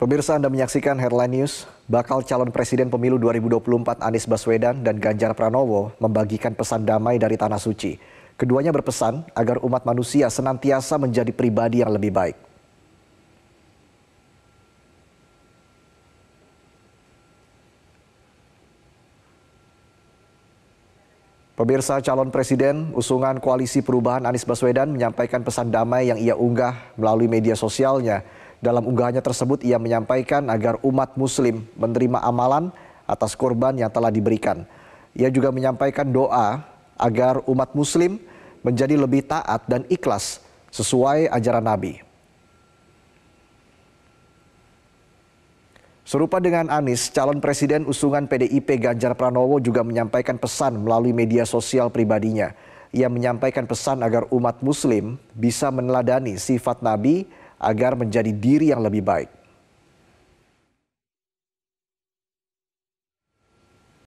Pemirsa Anda menyaksikan Headline News, bakal calon presiden pemilu 2024 Anies Baswedan dan Ganjar Pranowo membagikan pesan damai dari Tanah Suci. Keduanya berpesan agar umat manusia senantiasa menjadi pribadi yang lebih baik. Pemirsa calon presiden usungan koalisi perubahan Anies Baswedan menyampaikan pesan damai yang ia unggah melalui media sosialnya. Dalam unggahannya tersebut ia menyampaikan agar umat muslim menerima amalan atas korban yang telah diberikan. Ia juga menyampaikan doa agar umat muslim menjadi lebih taat dan ikhlas sesuai ajaran Nabi. Serupa dengan Anies, calon presiden usungan PDIP Ganjar Pranowo juga menyampaikan pesan melalui media sosial pribadinya. Ia menyampaikan pesan agar umat muslim bisa meneladani sifat Nabi agar menjadi diri yang lebih baik.